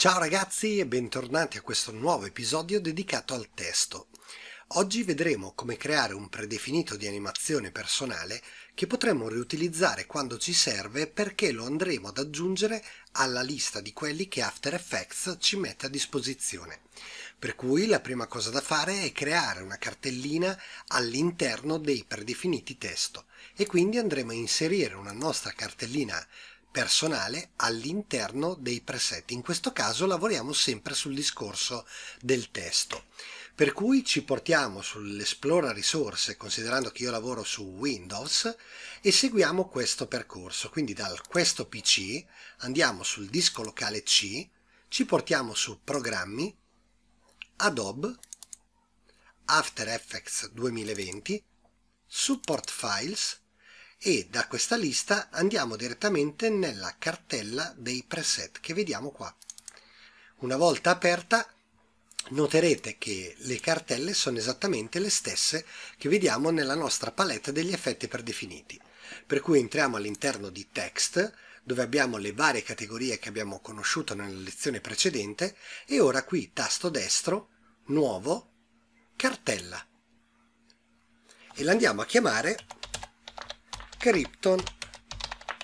Ciao ragazzi e bentornati a questo nuovo episodio dedicato al testo. Oggi vedremo come creare un predefinito di animazione personale che potremo riutilizzare quando ci serve perché lo andremo ad aggiungere alla lista di quelli che After Effects ci mette a disposizione. Per cui la prima cosa da fare è creare una cartellina all'interno dei predefiniti testo e quindi andremo a inserire una nostra cartellina personale all'interno dei preset. In questo caso lavoriamo sempre sul discorso del testo. Per cui ci portiamo sull'Esplora risorse, considerando che io lavoro su Windows, e seguiamo questo percorso. Quindi da questo PC andiamo sul disco locale C, ci portiamo su Programmi, Adobe, After Effects 2020, Support Files, e da questa lista andiamo direttamente nella cartella dei preset che vediamo qua. Una volta aperta noterete che le cartelle sono esattamente le stesse che vediamo nella nostra palette degli effetti predefiniti. Per cui entriamo all'interno di text, dove abbiamo le varie categorie che abbiamo conosciuto nella lezione precedente e ora qui tasto destro, nuovo, cartella. E l'andiamo a chiamare Krypton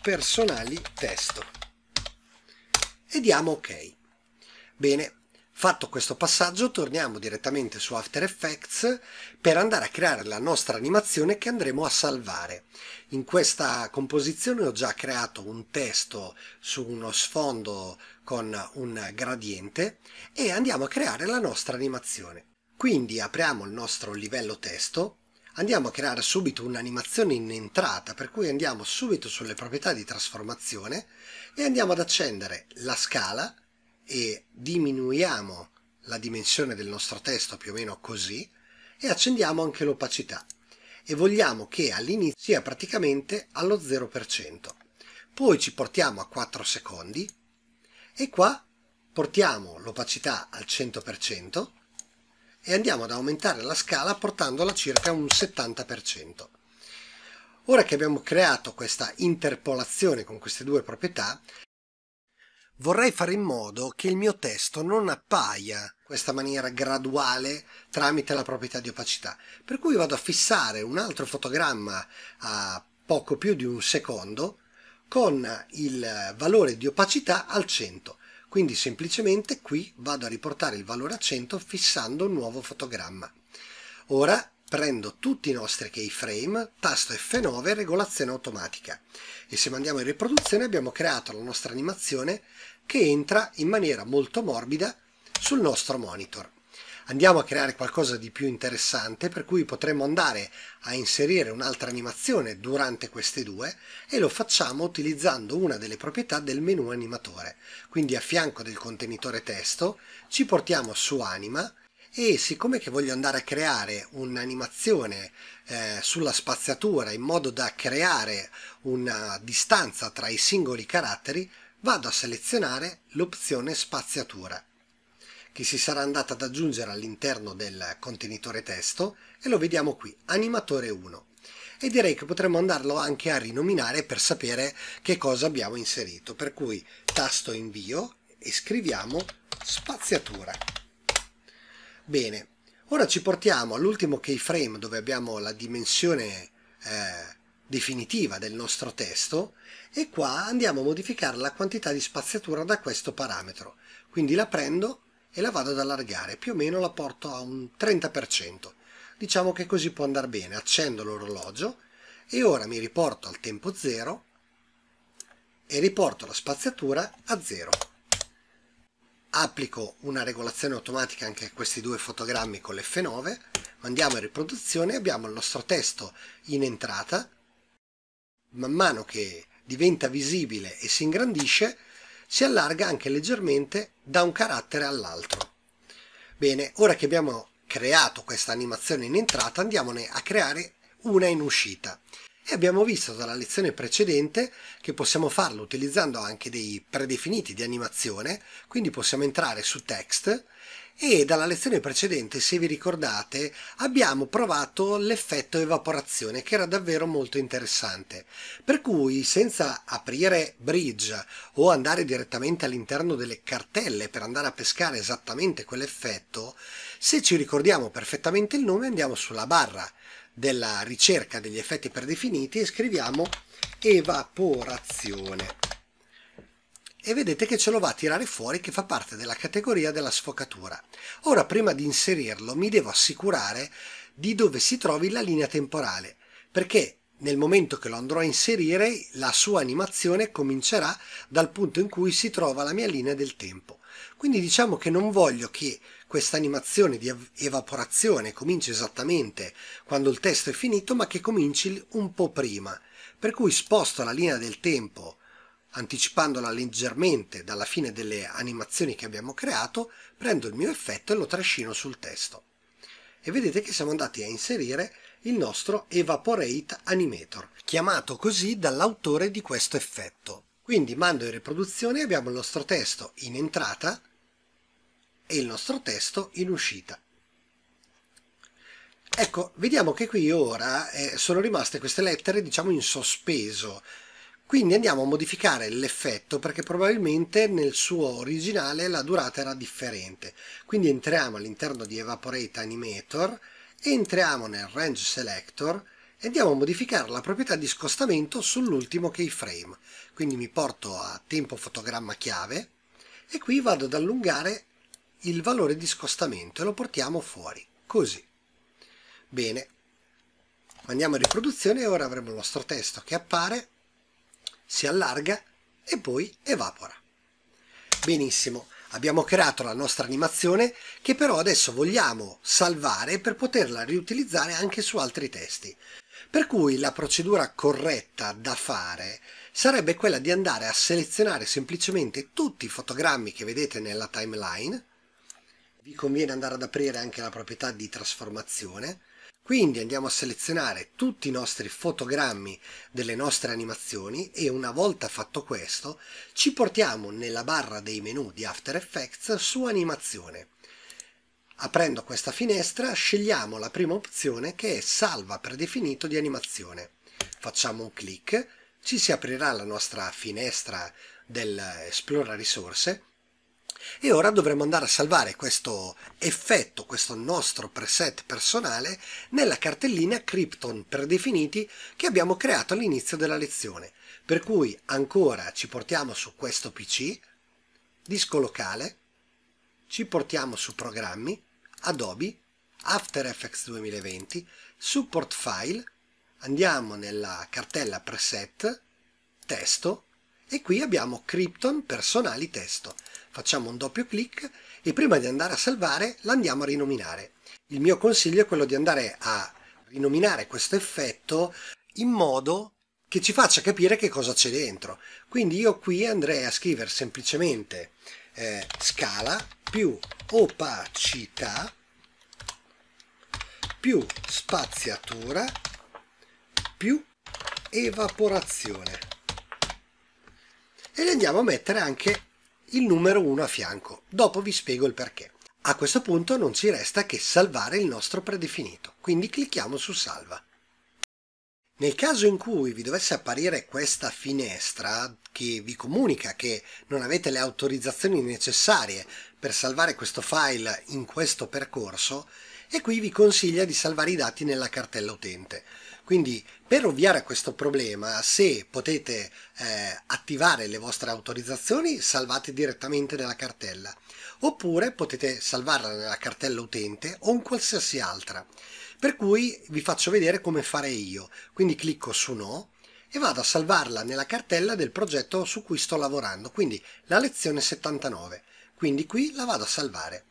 personali testo e diamo ok. Bene, fatto questo passaggio torniamo direttamente su After Effects per andare a creare la nostra animazione che andremo a salvare. In questa composizione ho già creato un testo su uno sfondo con un gradiente e andiamo a creare la nostra animazione. Quindi apriamo il nostro livello testo andiamo a creare subito un'animazione in entrata per cui andiamo subito sulle proprietà di trasformazione e andiamo ad accendere la scala e diminuiamo la dimensione del nostro testo più o meno così e accendiamo anche l'opacità e vogliamo che all'inizio sia praticamente allo 0%. Poi ci portiamo a 4 secondi e qua portiamo l'opacità al 100% e andiamo ad aumentare la scala portandola circa un 70%. Ora che abbiamo creato questa interpolazione con queste due proprietà, vorrei fare in modo che il mio testo non appaia questa maniera graduale tramite la proprietà di opacità. Per cui vado a fissare un altro fotogramma a poco più di un secondo con il valore di opacità al 100 quindi semplicemente qui vado a riportare il valore a 100 fissando un nuovo fotogramma. Ora prendo tutti i nostri keyframe, tasto F9 regolazione automatica e se mandiamo in riproduzione abbiamo creato la nostra animazione che entra in maniera molto morbida sul nostro monitor andiamo a creare qualcosa di più interessante per cui potremmo andare a inserire un'altra animazione durante queste due e lo facciamo utilizzando una delle proprietà del menu animatore. Quindi a fianco del contenitore testo ci portiamo su anima e siccome che voglio andare a creare un'animazione eh, sulla spaziatura in modo da creare una distanza tra i singoli caratteri vado a selezionare l'opzione spaziatura che si sarà andata ad aggiungere all'interno del contenitore testo e lo vediamo qui, animatore 1. E direi che potremmo andarlo anche a rinominare per sapere che cosa abbiamo inserito, per cui tasto invio e scriviamo spaziatura. Bene, ora ci portiamo all'ultimo keyframe dove abbiamo la dimensione eh, definitiva del nostro testo e qua andiamo a modificare la quantità di spaziatura da questo parametro. Quindi la prendo, e la vado ad allargare, più o meno la porto a un 30%. Diciamo che così può andare bene, accendo l'orologio e ora mi riporto al tempo 0 e riporto la spaziatura a 0. Applico una regolazione automatica anche a questi due fotogrammi con l'F9, mandiamo in riproduzione e abbiamo il nostro testo in entrata. Man mano che diventa visibile e si ingrandisce, si allarga anche leggermente da un carattere all'altro. Bene, ora che abbiamo creato questa animazione in entrata andiamone a creare una in uscita. E abbiamo visto dalla lezione precedente che possiamo farlo utilizzando anche dei predefiniti di animazione, quindi possiamo entrare su text e dalla lezione precedente, se vi ricordate, abbiamo provato l'effetto evaporazione che era davvero molto interessante. Per cui, senza aprire bridge o andare direttamente all'interno delle cartelle per andare a pescare esattamente quell'effetto, se ci ricordiamo perfettamente il nome andiamo sulla barra della ricerca degli effetti predefiniti e scriviamo evaporazione e vedete che ce lo va a tirare fuori che fa parte della categoria della sfocatura. Ora prima di inserirlo mi devo assicurare di dove si trovi la linea temporale perché nel momento che lo andrò a inserire la sua animazione comincerà dal punto in cui si trova la mia linea del tempo. Quindi diciamo che non voglio che questa animazione di evaporazione comincia esattamente quando il testo è finito, ma che cominci un po' prima. Per cui sposto la linea del tempo anticipandola leggermente dalla fine delle animazioni che abbiamo creato, prendo il mio effetto e lo trascino sul testo. E vedete che siamo andati a inserire il nostro Evaporate Animator, chiamato così dall'autore di questo effetto. Quindi mando in riproduzione e abbiamo il nostro testo in entrata, e il nostro testo in uscita. Ecco, vediamo che qui ora eh, sono rimaste queste lettere diciamo in sospeso, quindi andiamo a modificare l'effetto perché probabilmente nel suo originale la durata era differente. Quindi entriamo all'interno di Evaporate Animator, entriamo nel Range Selector e andiamo a modificare la proprietà di scostamento sull'ultimo keyframe. Quindi mi porto a tempo fotogramma chiave e qui vado ad allungare il valore di scostamento e lo portiamo fuori, così. Bene, andiamo a riproduzione e ora avremo il nostro testo che appare, si allarga e poi evapora. Benissimo, abbiamo creato la nostra animazione che però adesso vogliamo salvare per poterla riutilizzare anche su altri testi. Per cui la procedura corretta da fare sarebbe quella di andare a selezionare semplicemente tutti i fotogrammi che vedete nella timeline vi conviene andare ad aprire anche la proprietà di trasformazione. Quindi andiamo a selezionare tutti i nostri fotogrammi delle nostre animazioni e una volta fatto questo ci portiamo nella barra dei menu di After Effects su animazione. Aprendo questa finestra scegliamo la prima opzione che è salva predefinito di animazione. Facciamo un clic, ci si aprirà la nostra finestra dell'esplora risorse e ora dovremo andare a salvare questo effetto, questo nostro preset personale nella cartellina Krypton predefiniti che abbiamo creato all'inizio della lezione. Per cui ancora ci portiamo su questo PC, disco locale, ci portiamo su programmi, Adobe, After Effects 2020, support file, andiamo nella cartella preset, testo e qui abbiamo Krypton personali testo. Facciamo un doppio clic e prima di andare a salvare l'andiamo a rinominare. Il mio consiglio è quello di andare a rinominare questo effetto in modo che ci faccia capire che cosa c'è dentro. Quindi io qui andrei a scrivere semplicemente eh, scala più opacità più spaziatura più evaporazione e le andiamo a mettere anche il numero 1 a fianco. Dopo vi spiego il perché. A questo punto non ci resta che salvare il nostro predefinito, quindi clicchiamo su salva. Nel caso in cui vi dovesse apparire questa finestra che vi comunica che non avete le autorizzazioni necessarie per salvare questo file in questo percorso, e qui vi consiglia di salvare i dati nella cartella utente. Quindi per ovviare a questo problema, se potete eh, attivare le vostre autorizzazioni, salvate direttamente nella cartella, oppure potete salvarla nella cartella utente o in qualsiasi altra. Per cui vi faccio vedere come fare io. Quindi clicco su No e vado a salvarla nella cartella del progetto su cui sto lavorando, quindi la lezione 79. Quindi qui la vado a salvare.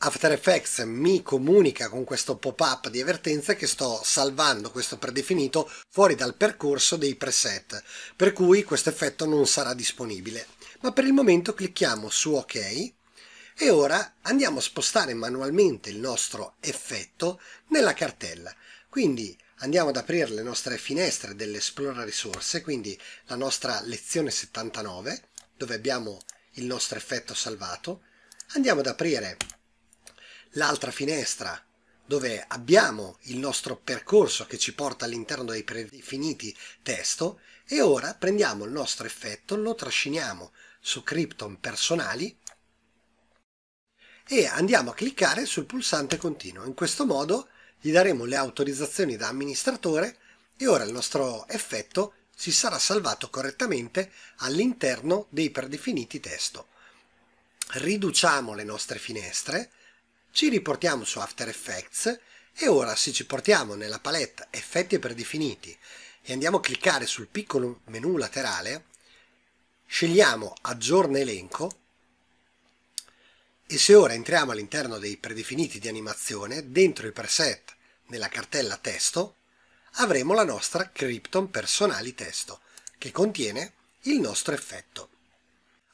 After Effects mi comunica con questo pop-up di avvertenza che sto salvando questo predefinito fuori dal percorso dei preset, per cui questo effetto non sarà disponibile. Ma per il momento clicchiamo su OK e ora andiamo a spostare manualmente il nostro effetto nella cartella. Quindi andiamo ad aprire le nostre finestre dell'Esplora risorse, quindi la nostra lezione 79, dove abbiamo il nostro effetto salvato. Andiamo ad aprire l'altra finestra dove abbiamo il nostro percorso che ci porta all'interno dei predefiniti testo e ora prendiamo il nostro effetto, lo trasciniamo su Krypton personali e andiamo a cliccare sul pulsante continuo. In questo modo gli daremo le autorizzazioni da amministratore e ora il nostro effetto si sarà salvato correttamente all'interno dei predefiniti testo. Riduciamo le nostre finestre ci riportiamo su After Effects e ora se ci portiamo nella paletta effetti predefiniti e andiamo a cliccare sul piccolo menu laterale, scegliamo aggiorna elenco e se ora entriamo all'interno dei predefiniti di animazione, dentro i preset nella cartella testo, avremo la nostra Krypton personali testo che contiene il nostro effetto.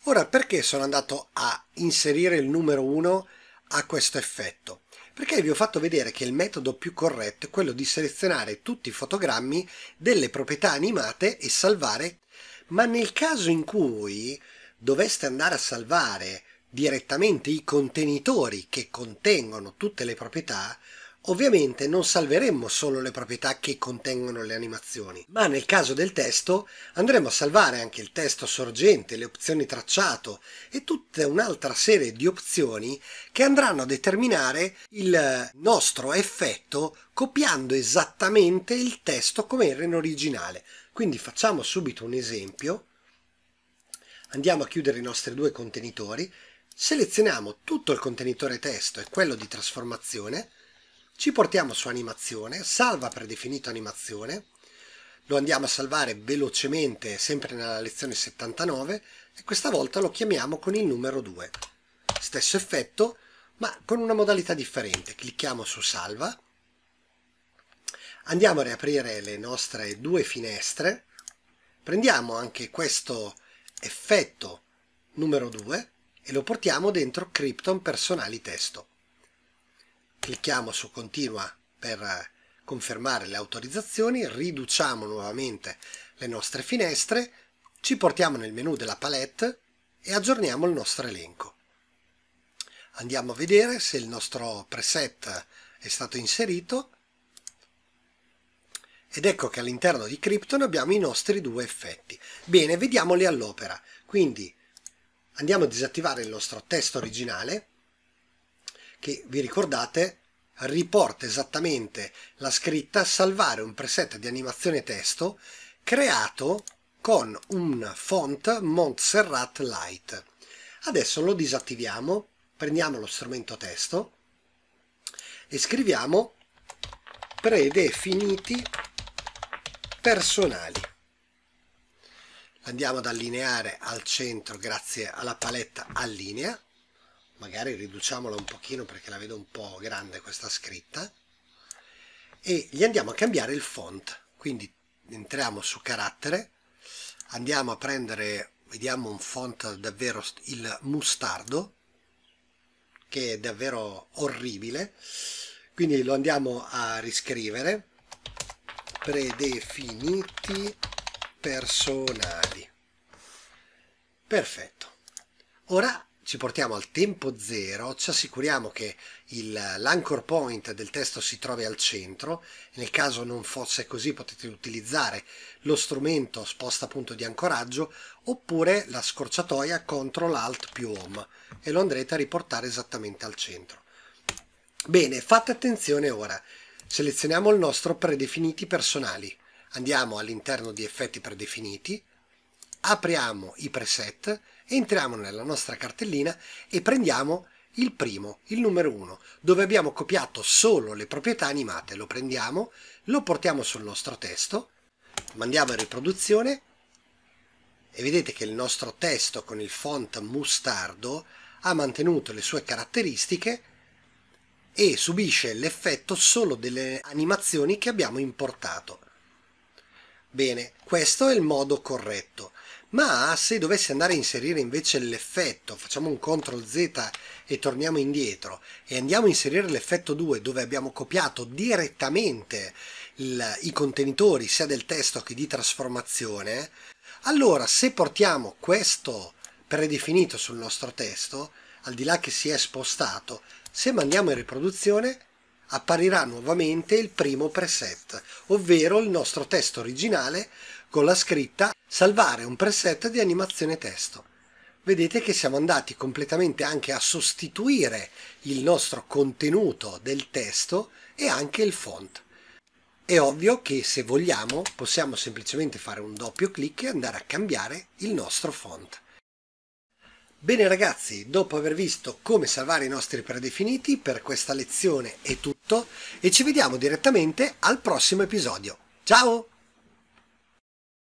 Ora perché sono andato a inserire il numero 1 a questo effetto perché vi ho fatto vedere che il metodo più corretto è quello di selezionare tutti i fotogrammi delle proprietà animate e salvare, ma nel caso in cui doveste andare a salvare direttamente i contenitori che contengono tutte le proprietà, Ovviamente non salveremmo solo le proprietà che contengono le animazioni, ma nel caso del testo andremo a salvare anche il testo sorgente, le opzioni tracciato e tutta un'altra serie di opzioni che andranno a determinare il nostro effetto copiando esattamente il testo come era in originale. Quindi facciamo subito un esempio. Andiamo a chiudere i nostri due contenitori, selezioniamo tutto il contenitore testo e quello di trasformazione, ci portiamo su animazione, salva predefinito animazione, lo andiamo a salvare velocemente sempre nella lezione 79 e questa volta lo chiamiamo con il numero 2. Stesso effetto ma con una modalità differente. Clicchiamo su salva, andiamo a riaprire le nostre due finestre, prendiamo anche questo effetto numero 2 e lo portiamo dentro Krypton Personali Testo clicchiamo su continua per eh, confermare le autorizzazioni, riduciamo nuovamente le nostre finestre, ci portiamo nel menu della palette e aggiorniamo il nostro elenco. Andiamo a vedere se il nostro preset è stato inserito ed ecco che all'interno di Krypton abbiamo i nostri due effetti. Bene, vediamoli all'opera. Quindi andiamo a disattivare il nostro testo originale che, vi ricordate, riporta esattamente la scritta salvare un preset di animazione testo creato con un font Montserrat Lite. Adesso lo disattiviamo, prendiamo lo strumento testo e scriviamo predefiniti personali. Andiamo ad allineare al centro grazie alla paletta allinea magari riduciamola un pochino perché la vedo un po' grande questa scritta e gli andiamo a cambiare il font quindi entriamo su carattere andiamo a prendere vediamo un font davvero il mustardo che è davvero orribile quindi lo andiamo a riscrivere predefiniti personali perfetto ora ci portiamo al tempo zero, ci assicuriamo che il, l'anchor point del testo si trovi al centro, nel caso non fosse così potete utilizzare lo strumento sposta punto di ancoraggio oppure la scorciatoia CTRL ALT più HOME e lo andrete a riportare esattamente al centro. Bene, fate attenzione ora, selezioniamo il nostro predefiniti personali, andiamo all'interno di effetti predefiniti, apriamo i preset, entriamo nella nostra cartellina e prendiamo il primo, il numero 1, dove abbiamo copiato solo le proprietà animate. Lo prendiamo, lo portiamo sul nostro testo, mandiamo a riproduzione e vedete che il nostro testo con il font mustardo ha mantenuto le sue caratteristiche e subisce l'effetto solo delle animazioni che abbiamo importato. Bene, questo è il modo corretto ma se dovessi andare a inserire invece l'effetto, facciamo un CTRL Z e torniamo indietro e andiamo a inserire l'effetto 2 dove abbiamo copiato direttamente il, i contenitori sia del testo che di trasformazione, allora se portiamo questo predefinito sul nostro testo, al di là che si è spostato, se mandiamo in riproduzione apparirà nuovamente il primo preset, ovvero il nostro testo originale con la scritta salvare un preset di animazione testo. Vedete che siamo andati completamente anche a sostituire il nostro contenuto del testo e anche il font. È ovvio che se vogliamo possiamo semplicemente fare un doppio clic e andare a cambiare il nostro font. Bene ragazzi, dopo aver visto come salvare i nostri predefiniti, per questa lezione è tutto e ci vediamo direttamente al prossimo episodio. Ciao!